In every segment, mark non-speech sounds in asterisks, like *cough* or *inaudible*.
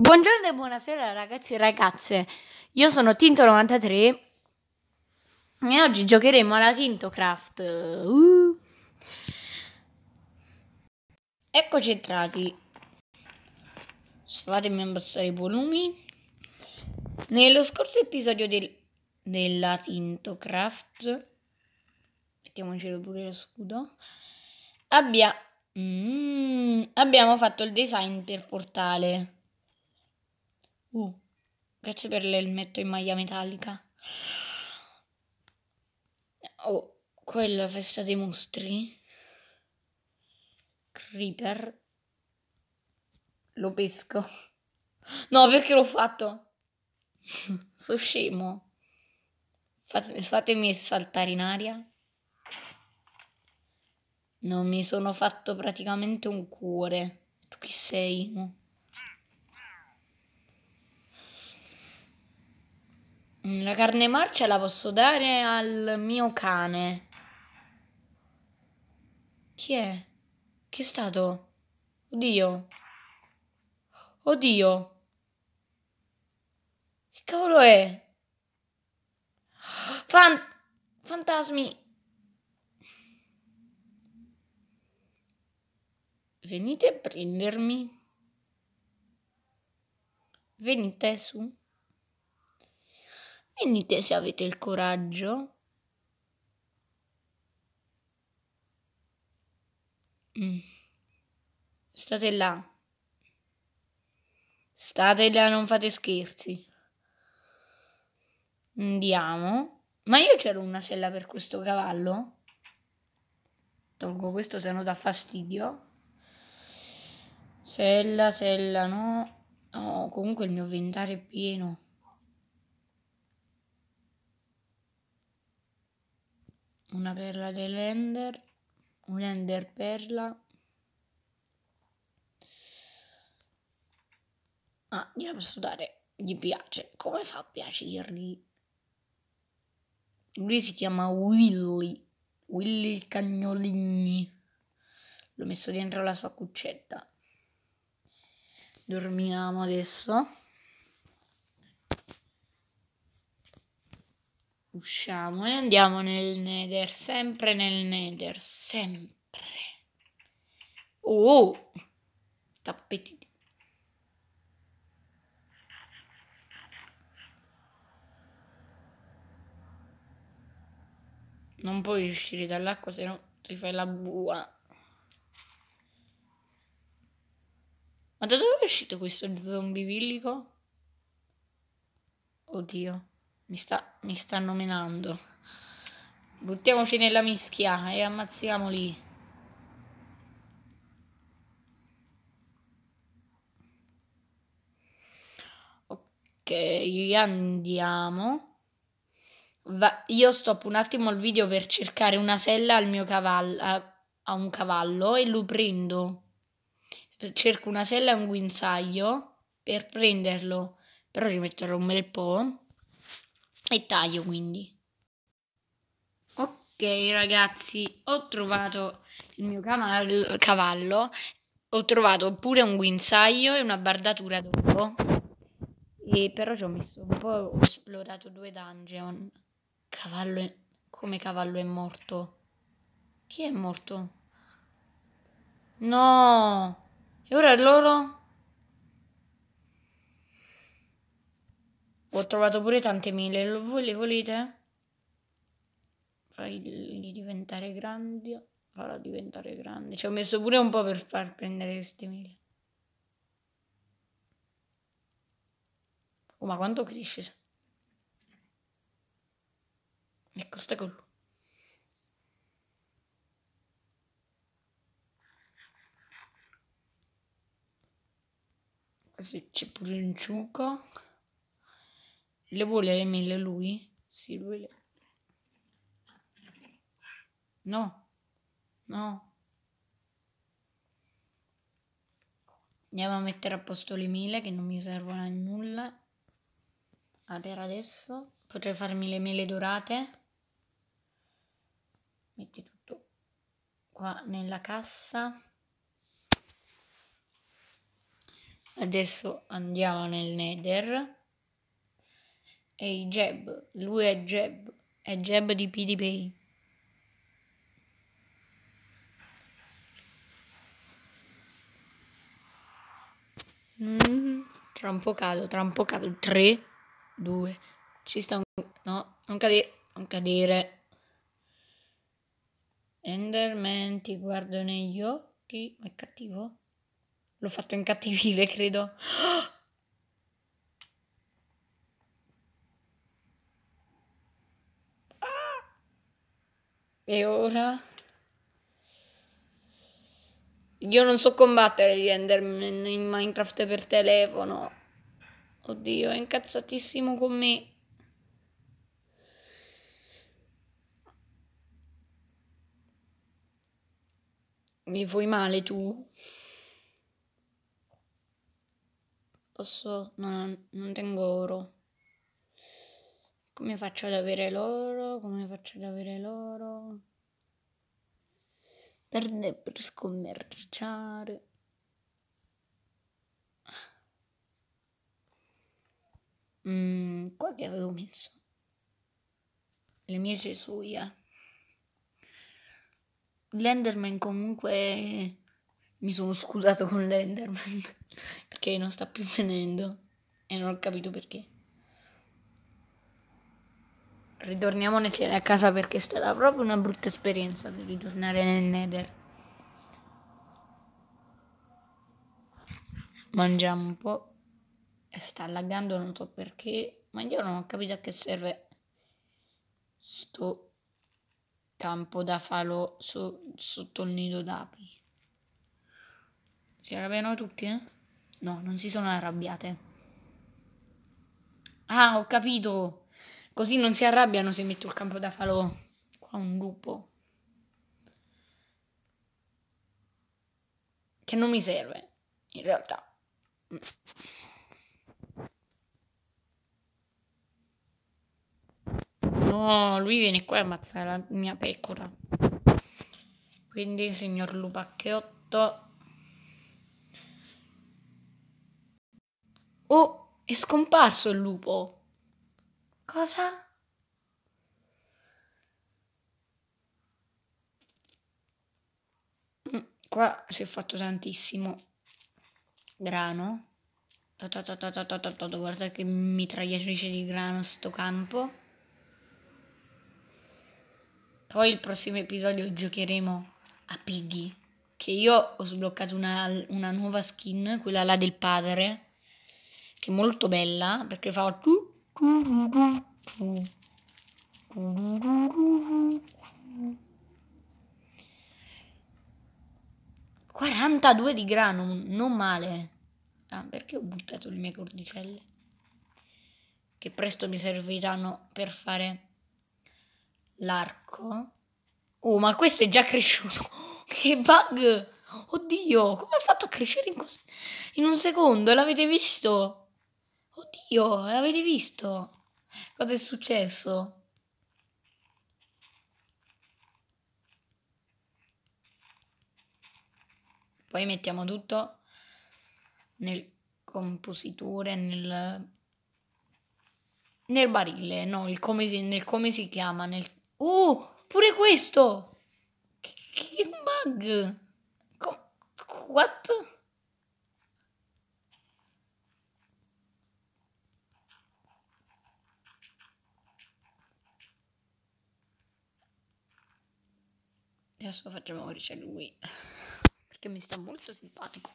Buongiorno e buonasera ragazzi e ragazze, io sono Tinto93 e oggi giocheremo alla Tintocraft. Uh. Eccoci entrati, fatemi abbassare i volumi. Nello scorso episodio del, della Tintocraft, mettiamocelo pure lo scudo, abbia, mm, abbiamo fatto il design per portale. Uh, grazie per l'elmetto in maglia metallica. Oh, quella festa dei mostri. Creeper. Lo pesco. No, perché l'ho fatto? *laughs* Sono scemo. Fate, fatemi saltare in aria. Non mi sono fatto praticamente un cuore. Tu chi sei? Oh. Mm, la carne marcia la posso dare al mio cane. Chi è? Chi è stato? Oddio. Oddio. Che cavolo è? Fan fantasmi. Venite a prendermi. Venite su. Venite se avete il coraggio. Mm. State là. State là, non fate scherzi. Andiamo. Ma io c'ero una sella per questo cavallo? Tolgo questo, se no dà fastidio. Sella, sella, no. No, oh, comunque il mio ventare è pieno. una perla dell'ender, un ender perla. Ah, gliela posso dare, gli piace. Come fa a piacergli? Lui si chiama Willy, Willy il cagnolini. L'ho messo dentro la sua cuccetta. Dormiamo adesso. Usciamo e andiamo nel Nether, sempre nel Nether, sempre. Oh, tappeti. Non puoi uscire dall'acqua se no ti fai la bua. Ma da dove è uscito questo zombie villico? Oddio. Mi sta, mi sta nominando Buttiamoci nella mischia e ammazziamoli. Ok, andiamo. Va, io stoppo un attimo il video per cercare una sella al mio cavallo, a, a un cavallo e lo prendo. Cerco una sella e un guinzaglio per prenderlo, però ci metterò un bel po' e taglio quindi. Ok ragazzi, ho trovato il mio cavallo, ho trovato pure un guinzaglio e una bardatura dopo. E però ci ho messo un po', ho esplorato due dungeon. Cavallo è... come cavallo è morto? Chi è morto? No! E ora loro? Ho trovato pure tante mele. Voi le volete? Fagli diventare grandi. Farò diventare grandi. Ci ho messo pure un po' per far prendere queste mele. Oh, ma quanto cresce? Ecco, sta con Così c'è pure un ciuco. Le vuole le mele lui? Sì, lui le... No. No. Andiamo a mettere a posto le mele che non mi servono a nulla. Ah, per adesso potrei farmi le mele dorate. Metti tutto qua nella cassa. Adesso andiamo nel nether. Ehi Jeb, lui è Jeb, è Jeb di PDP. Mm, mm-hmm. tra un po' cado, tra un po' cado. 3, 2, ci sta un... No, non cadere, non cadere. Enderman, ti guardo negli occhi. Ma è cattivo? L'ho fatto in cattivile, credo. Oh! *gasps* E ora? Io non so combattere gli Enderman in Minecraft per telefono. Oddio, è incazzatissimo con me. Mi vuoi male tu? Posso... No, non tengo oro. Come faccio ad avere loro? Come faccio ad avere loro? Per, per scommerciare. Mm, qua che avevo messo? Le mie cesuia. L'Enderman comunque... Mi sono scusato con l'Enderman *laughs* perché non sta più venendo e non ho capito perché ritorniamone a casa perché è stata proprio una brutta esperienza ritornare nel Nether. Mangiamo un po'. E sta laggando, non so perché, ma io non ho capito a che serve sto campo da falò so, sotto il nido d'api. Si arrabbiano tutti? Eh? No, non si sono arrabbiate. Ah, ho capito! Così non si arrabbiano se metto il campo da falò. Qua un lupo. Che non mi serve, in realtà. No, lui viene qua e ammazza la mia pecora. Quindi, signor Lupacchiotto... Oh, è scomparso il lupo. Cosa? Mm, qua si è fatto tantissimo grano. Guarda che mitragliatrice di grano sto campo. Poi il prossimo episodio giocheremo a Piggy. Che io ho sbloccato una, una nuova skin, quella là del padre. Che è molto bella perché fa... 42 di grano, non male. Ah, perché ho buttato le mie cordicelle? Che presto mi serviranno per fare l'arco. Oh, ma questo è già cresciuto. *laughs* che bug! Oddio, come ha fatto a crescere in, in un secondo? L'avete visto? Oddio, l'avete visto? Cosa è successo? Poi mettiamo tutto nel compositore, nel, nel barile, no, il come, si, nel come si chiama, nel... Uh, pure questo! Che, che bug! Com- what? adesso facciamo codice a lui perché mi sta molto simpatico.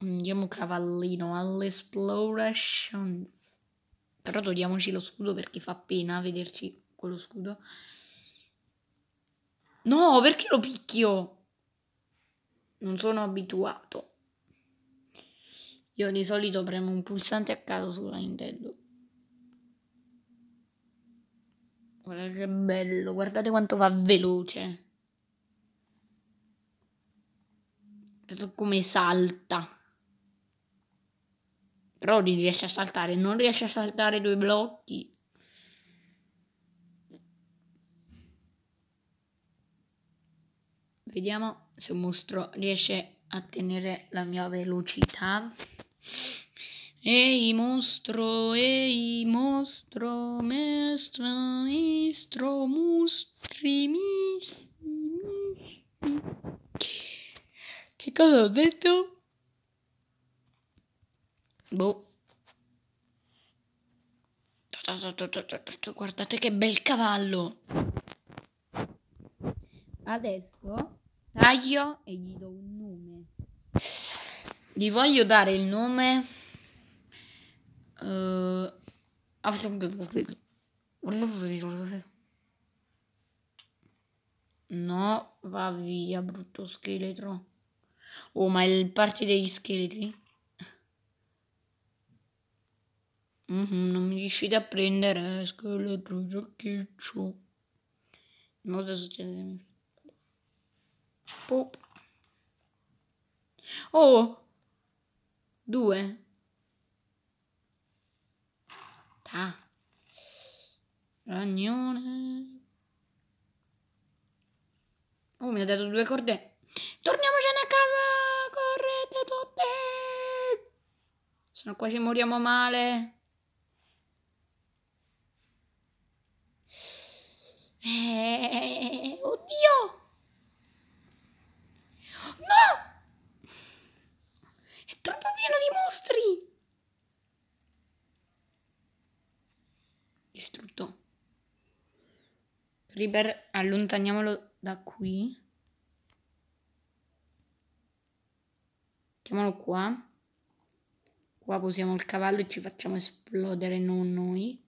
Andiamo mm, cavallino all'Explorations. Però togliamoci lo scudo perché fa pena vederci quello scudo. No, perché lo picchio? Non sono abituato. Io di solito premo un pulsante a caso sulla Nintendo. Guardate che bello, guardate quanto va veloce. Guardate come salta. Però riesce a saltare, non riesce a saltare due blocchi. Vediamo se un mostro riesce a tenere la mia velocità. Ehi mostro, ehi mostro, maestro, maestro, mostri, mi. Che cosa ho detto? Boh. Guardate che bel cavallo. Adesso taglio e gli do un nome. Gli voglio dare il nome Äh, ehm, Abwechslung. No, va via, brutto scheletro. Oh, ma è il parte degli scheletri? Mm -hmm, non mi riuscite a prendere, eh, scheletro, giochiccio. Cosa succede? Pop. Oh! Due fatta. Ragnone. Oh, mi ha dato due corde. Torniamocene a casa, correte tutti. Sennò qua ci moriamo male. Eh, oddio. No! È troppo pieno di mostri. Distrutto. Riber, allontaniamolo da qui. Mettiamolo qua. Qua posiamo il cavallo e ci facciamo esplodere, non noi.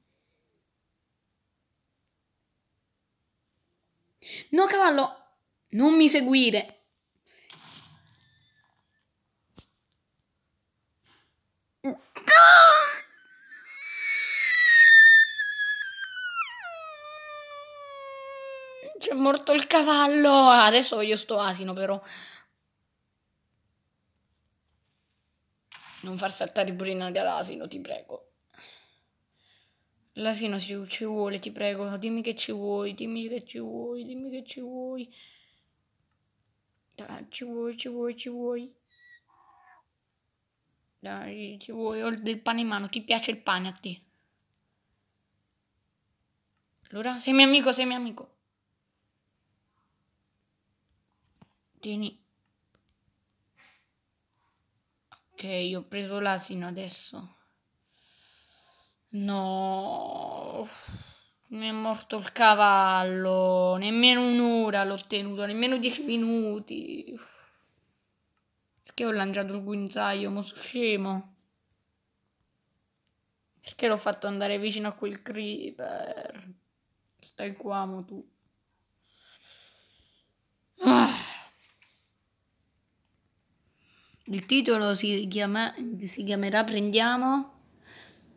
No, cavallo! Non mi seguire! C'è morto il cavallo. Adesso voglio sto asino però. Non far saltare pure in aria l'asino, ti prego. L'asino ci, ci vuole, ti prego. Dimmi che ci vuoi, dimmi che ci vuoi, dimmi che ci vuoi. Dai, ci vuoi, ci vuoi, ci vuoi. Dai, ci vuoi. Ho del pane in mano, ti piace il pane a te. Allora, sei mio amico, sei mio amico. Tieni. Ok, ho preso l'asino adesso. No. Mi è morto il cavallo. Nemmeno un'ora l'ho tenuto, nemmeno dieci minuti. Perché ho lanciato il guinzaglio, mo scemo. Perché l'ho fatto andare vicino a quel creeper? Stai qua, mo tu. Il titolo si, chiama, si chiamerà Prendiamo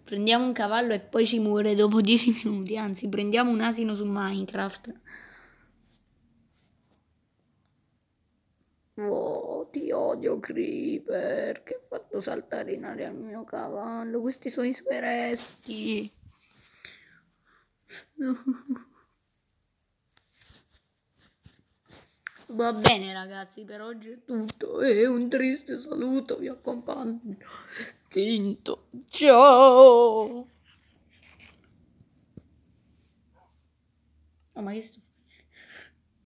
prendiamo un cavallo e poi ci muore dopo 10 *laughs* minuti, anzi prendiamo un asino su Minecraft. Oh, ti odio Creeper, che ha fatto saltare in aria il mio cavallo, questi sono i suoi resti. No. *laughs* Va bene ragazzi, per oggi è tutto e un triste saluto vi accompagno. Tinto, ciao! Oh, ma che stupendo.